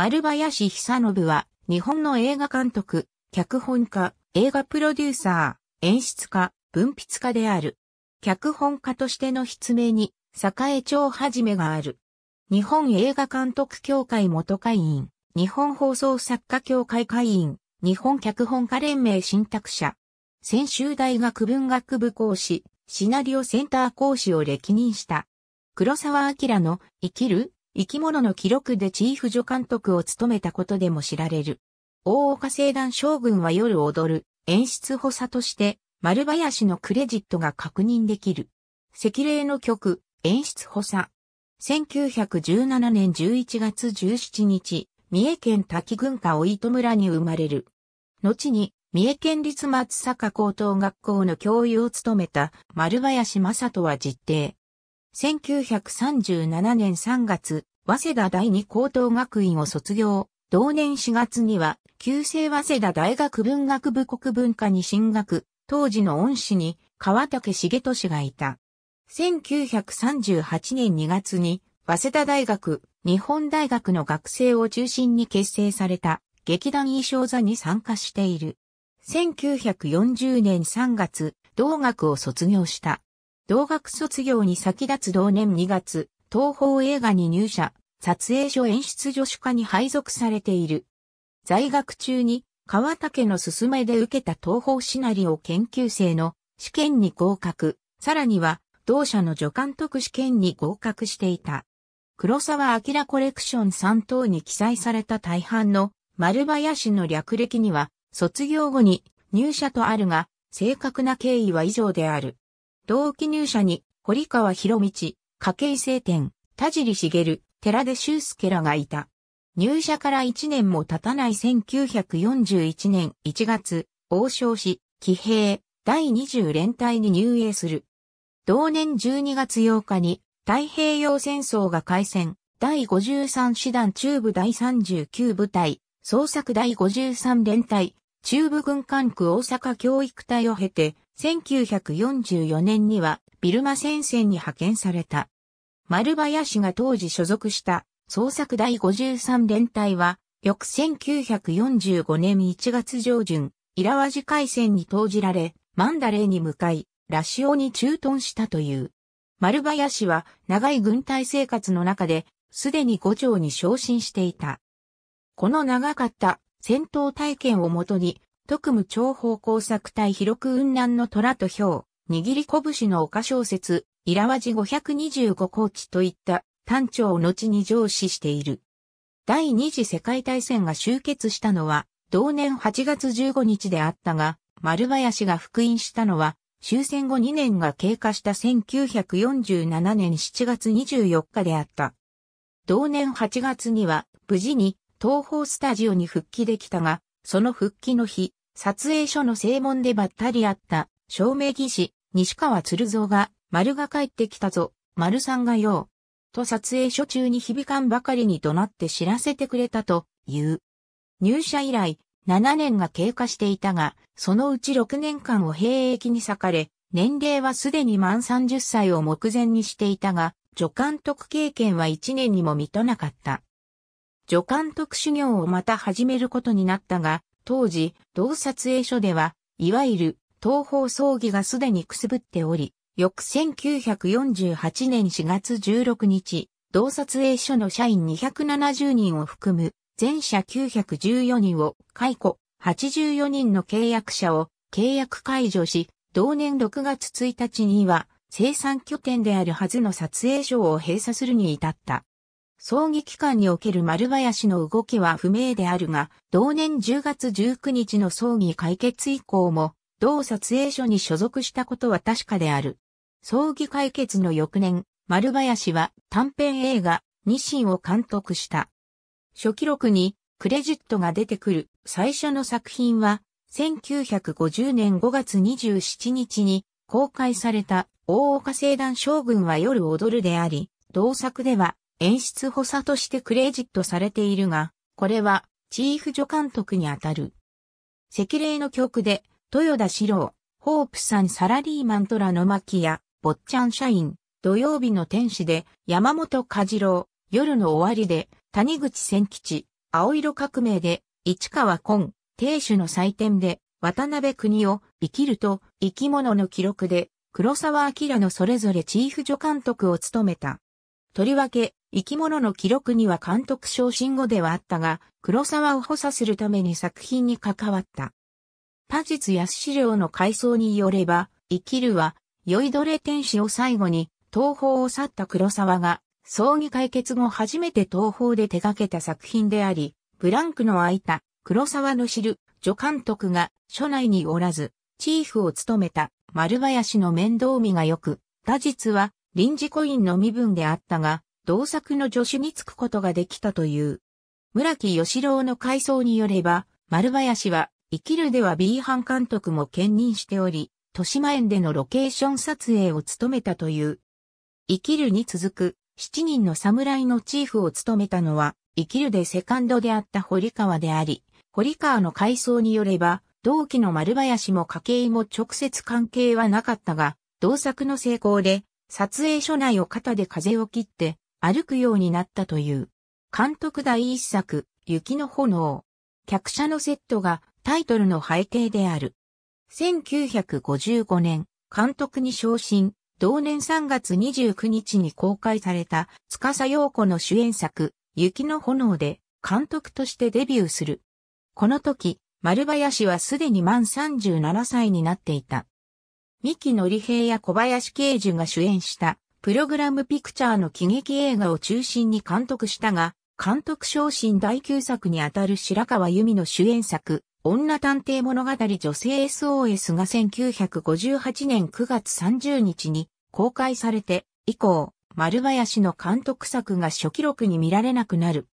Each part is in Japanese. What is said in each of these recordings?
丸林久信は、日本の映画監督、脚本家、映画プロデューサー、演出家、文筆家である。脚本家としての筆名に、栄町はじめがある。日本映画監督協会元会員、日本放送作家協会会員、日本脚本家連盟信託者。専修大学文学部講師、シナリオセンター講師を歴任した。黒沢明の生きる生き物の記録でチーフ助監督を務めたことでも知られる。大岡聖団将軍は夜踊る演出補佐として丸林のクレジットが確認できる。赤霊の曲演出補佐。1917年11月17日、三重県滝郡下大糸村に生まれる。後に、三重県立松坂高等学校の教諭を務めた丸林正人は実定。1937年3月、早稲田第二高等学院を卒業。同年4月には、旧制早稲田大学文学部国文化に進学、当時の恩師に川竹重俊がいた。1938年2月に、早稲田大学、日本大学の学生を中心に結成された劇団衣装座に参加している。1940年3月、同学を卒業した。同学卒業に先立つ同年2月、東宝映画に入社、撮影所演出助手課に配属されている。在学中に、川竹の勧めで受けた東宝シナリオ研究生の試験に合格、さらには、同社の助監督試験に合格していた。黒沢明コレクション3等に記載された大半の丸林の略歴には、卒業後に入社とあるが、正確な経緯は以上である。同期入社に、堀川博道、計聖典、田尻茂、寺出修介らがいた。入社から1年も経たない1941年1月、王将市、騎兵、第20連隊に入営する。同年12月8日に、太平洋戦争が開戦、第53師団中部第39部隊、創作第53連隊、中部軍管区大阪教育隊を経て、1944年にはビルマ戦線に派遣された。丸林が当時所属した捜索第53連隊は、翌1945年1月上旬、イラワジ海戦に投じられ、マンダレーに向かい、ラシオに駐屯したという。丸林は長い軍隊生活の中で、すでに五条に昇進していた。この長かった戦闘体験をもとに、特務長方工作隊広く雲南の虎と表、握り拳の丘小説、イラワジ525高地といった単調を後に上司している。第二次世界大戦が終結したのは、同年8月15日であったが、丸林が復員したのは、終戦後2年が経過した1947年7月24日であった。同年8月には、無事に東方スタジオに復帰できたが、その復帰の日、撮影所の正門でばったり会った、照明技師、西川鶴蔵が、丸が帰ってきたぞ、丸さんがよ。う、と撮影所中に響かんばかりに怒鳴って知らせてくれたという。入社以来、7年が経過していたが、そのうち6年間を兵役に割かれ、年齢はすでに満30歳を目前にしていたが、助監督経験は1年にも満たなかった。助監督修行をまた始めることになったが、当時、同撮影所では、いわゆる東方葬儀がすでにくすぶっており、翌1948年4月16日、同撮影所の社員270人を含む、全社914人を解雇、84人の契約者を契約解除し、同年6月1日には生産拠点であるはずの撮影所を閉鎖するに至った。葬儀期間における丸林の動きは不明であるが、同年10月19日の葬儀解決以降も、同撮影所に所属したことは確かである。葬儀解決の翌年、丸林は短編映画、ニシンを監督した。初記録にクレジットが出てくる最初の作品は、1950年5月27日に公開された大岡聖団将軍は夜踊るであり、同作では演出補佐としてクレジットされているが、これはチーフ助監督にあたる。赤霊の曲で、豊田史郎、ホープさんサラリーマントラの巻や、坊っちゃん社員、土曜日の天使で、山本和郎、夜の終わりで、谷口千吉、青色革命で、市川昆、亭主の祭典で、渡辺国を生きると、生き物の記録で、黒沢明のそれぞれチーフ助監督を務めた。とりわけ、生き物の記録には監督昇進後ではあったが、黒沢を補佐するために作品に関わった。パジツや資料の回想によれば、生きるは、酔いどれ天使を最後に、東方を去った黒沢が、葬儀解決後初めて東方で手掛けた作品であり、ブランクの空いた黒沢の知る助監督が署内におらず、チーフを務めた丸林の面倒見が良く、他実は臨時コインの身分であったが、同作の助手につくことができたという。村木義郎の回想によれば、丸林は、生きるでは B 班監督も兼任しており、豊島園でのロケーション撮影を務めたという。生きるに続く、7人の侍のチーフを務めたのは、生きるでセカンドであった堀川であり、堀川の回想によれば、同期の丸林も家計も直接関係はなかったが、同作の成功で、撮影所内を肩で風を切って、歩くようになったという。監督第一作、雪の炎。客車のセットがタイトルの背景である。1955年、監督に昇進、同年3月29日に公開された、司陽子の主演作、雪の炎で、監督としてデビューする。この時、丸林はすでに満37歳になっていた。三木のり平や小林慶樹が主演した、プログラムピクチャーの喜劇映画を中心に監督したが、監督昇進第9作にあたる白川由美の主演作、女探偵物語女性 SOS が1958年9月30日に公開されて、以降、丸林の監督作が初記録に見られなくなる。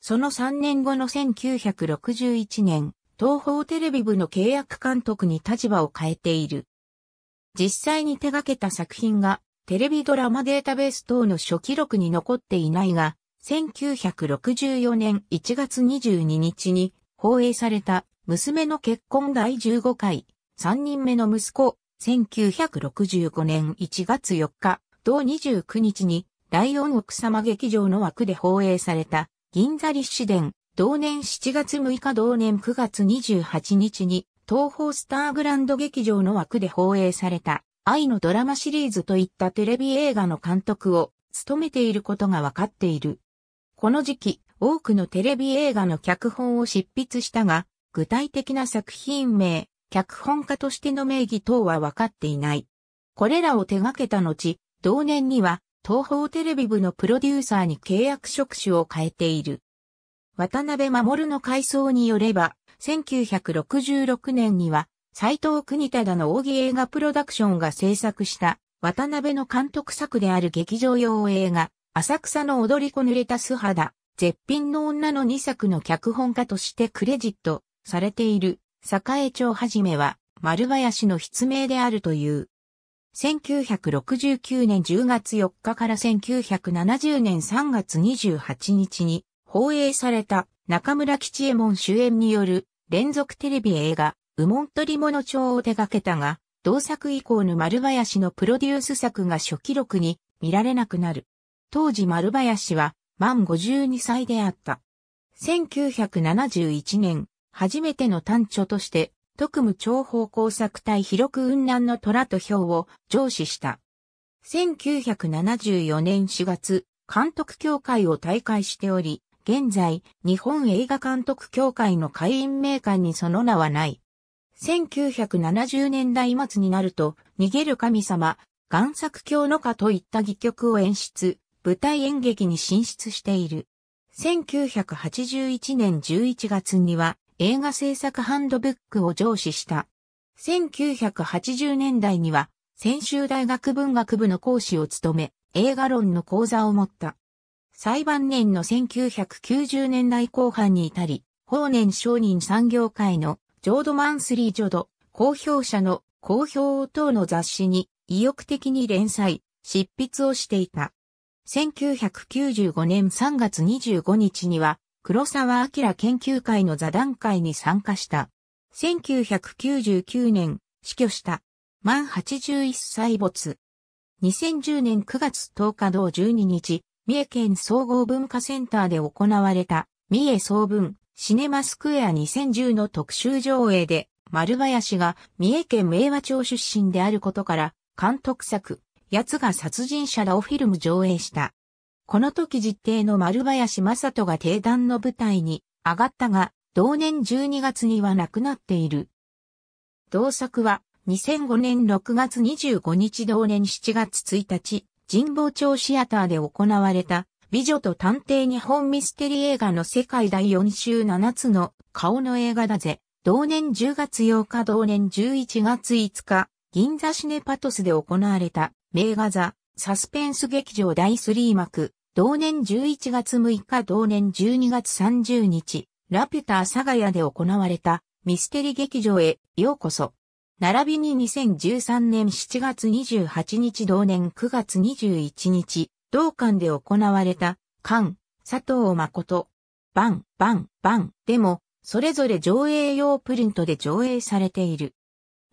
その3年後の1961年、東方テレビ部の契約監督に立場を変えている。実際に手掛けた作品がテレビドラマデータベース等の初記録に残っていないが、1964年1月22日に放映された娘の結婚第15回、3人目の息子、1965年1月4日、同29日に、ライオン奥様劇場の枠で放映された、銀座立志伝、同年7月6日同年9月28日に、東方スターグランド劇場の枠で放映された、愛のドラマシリーズといったテレビ映画の監督を務めていることがわかっている。この時期、多くのテレビ映画の脚本を執筆したが、具体的な作品名、脚本家としての名義等は分かっていない。これらを手掛けた後、同年には東方テレビ部のプロデューサーに契約職種を変えている。渡辺守の回想によれば、1966年には斎藤国忠の扇映画プロダクションが制作した渡辺の監督作である劇場用映画、浅草の踊り子濡れた素肌、絶品の女の2作の脚本家としてクレジットされている、栄町はじめは、丸林の筆名であるという。1969年10月4日から1970年3月28日に放映された中村吉右衛門主演による連続テレビ映画右門取物帳を手掛けたが、同作以降の丸林のプロデュース作が初記録に見られなくなる。当時丸林は満52歳であった。1971年、初めての単著として、特務長方工作隊広く雲南の虎と表を上司した。1974年4月、監督協会を退会しており、現在、日本映画監督協会の会員名鑑にその名はない。1970年代末になると、逃げる神様、贋作教の家といった戯曲を演出、舞台演劇に進出している。1981年11月には映画制作ハンドブックを上司した。1980年代には専修大学文学部の講師を務め、映画論の講座を持った。裁判年の1990年代後半に至り、法年商人産業界のジョードマンスリージョド、公表者の公表等の雑誌に意欲的に連載、執筆をしていた。1995年3月25日には、黒沢明研究会の座談会に参加した。1999年、死去した。満81歳没。2010年9月10日同12日、三重県総合文化センターで行われた、三重総文シネマスクエア2010の特集上映で、丸林が三重県明和町出身であることから、監督作、奴が殺人者らをフィルム上映した。この時実定の丸林正人が定団の舞台に上がったが、同年12月には亡くなっている。同作は2005年6月25日同年7月1日、神保町シアターで行われた美女と探偵日本ミステリー映画の世界第4週7つの顔の映画だぜ。同年10月8日同年11月5日、銀座シネパトスで行われた、名画座、サスペンス劇場第3幕、同年11月6日同年12月30日、ラピュター佐ヶ谷で行われた、ミステリー劇場へようこそ。並びに2013年7月28日同年9月21日、同館で行われた、館、佐藤誠、バン、バン、バンでも、それぞれ上映用プリントで上映されている。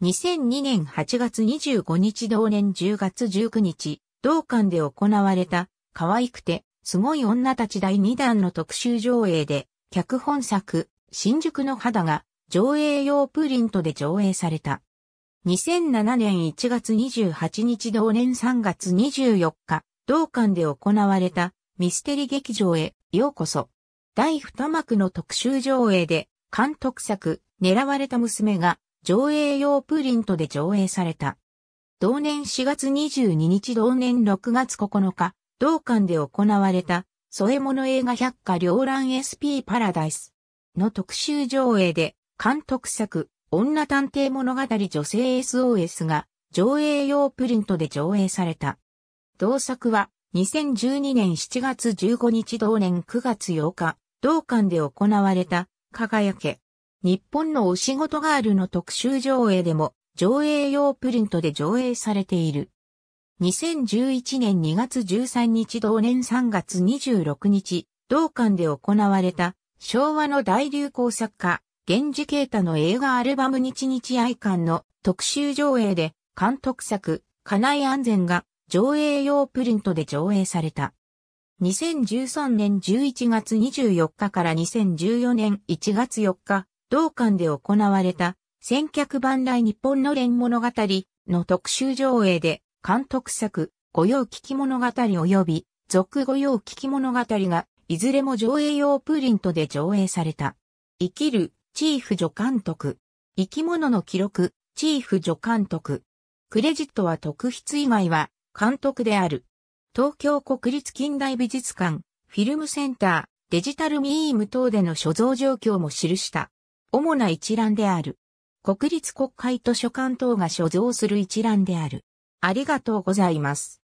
2002年8月25日同年10月19日、同館で行われた、可愛くて、すごい女たち第2弾の特集上映で、脚本作、新宿の肌が、上映用プリントで上映された。2007年1月28日同年3月24日、同館で行われたミステリ劇場へようこそ。第二幕の特集上映で監督作狙われた娘が上映用プリントで上映された。同年4月22日同年6月9日、同館で行われた添え物映画百科両覧 SP パラダイスの特集上映で監督作女探偵物語女性 SOS が上映用プリントで上映された。同作は2012年7月15日同年9月8日、同館で行われた輝け。日本のお仕事ガールの特集上映でも上映用プリントで上映されている。2011年2月13日同年3月26日、同館で行われた昭和の大流行作家、源氏啓太の映画アルバム日日愛館の特集上映で監督作、家内安全が上映用プリントで上映された。2013年11月24日から2014年1月4日、同館で行われた、千客万来日本の連物語の特集上映で、監督作、御用聞き物語及び、続御用聞き物語が、いずれも上映用プリントで上映された。生きる、チーフ助監督。生き物の記録、チーフ助監督。クレジットは特筆以外は、監督である。東京国立近代美術館、フィルムセンター、デジタルミーム等での所蔵状況も記した。主な一覧である。国立国会図書館等が所蔵する一覧である。ありがとうございます。